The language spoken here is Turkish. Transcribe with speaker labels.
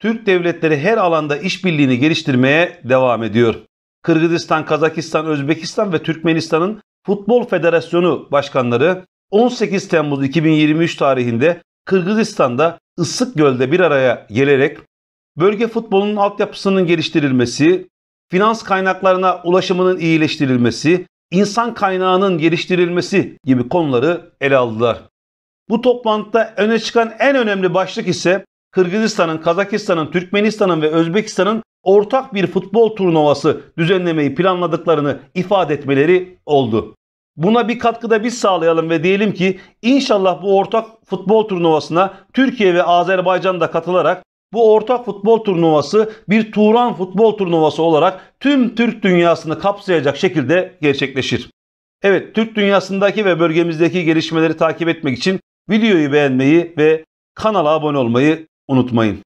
Speaker 1: Türk devletleri her alanda işbirliğini geliştirmeye devam ediyor. Kırgızistan, Kazakistan, Özbekistan ve Türkmenistan'ın Futbol Federasyonu başkanları 18 Temmuz 2023 tarihinde Kırgızistan'da Issık Göl'de bir araya gelerek bölge futbolunun altyapısının geliştirilmesi, finans kaynaklarına ulaşımının iyileştirilmesi, insan kaynağının geliştirilmesi gibi konuları ele aldılar. Bu toplantıda öne çıkan en önemli başlık ise Kırgızistan'ın, Kazakistan'ın, Türkmenistan'ın ve Özbekistan'ın ortak bir futbol turnuvası düzenlemeyi planladıklarını ifade etmeleri oldu. Buna bir katkıda biz sağlayalım ve diyelim ki inşallah bu ortak futbol turnuvasına Türkiye ve Azerbaycan da katılarak bu ortak futbol turnuvası bir Turan futbol turnuvası olarak tüm Türk dünyasını kapsayacak şekilde gerçekleşir. Evet Türk dünyasındaki ve bölgemizdeki gelişmeleri takip etmek için videoyu beğenmeyi ve kanala abone olmayı unutmayın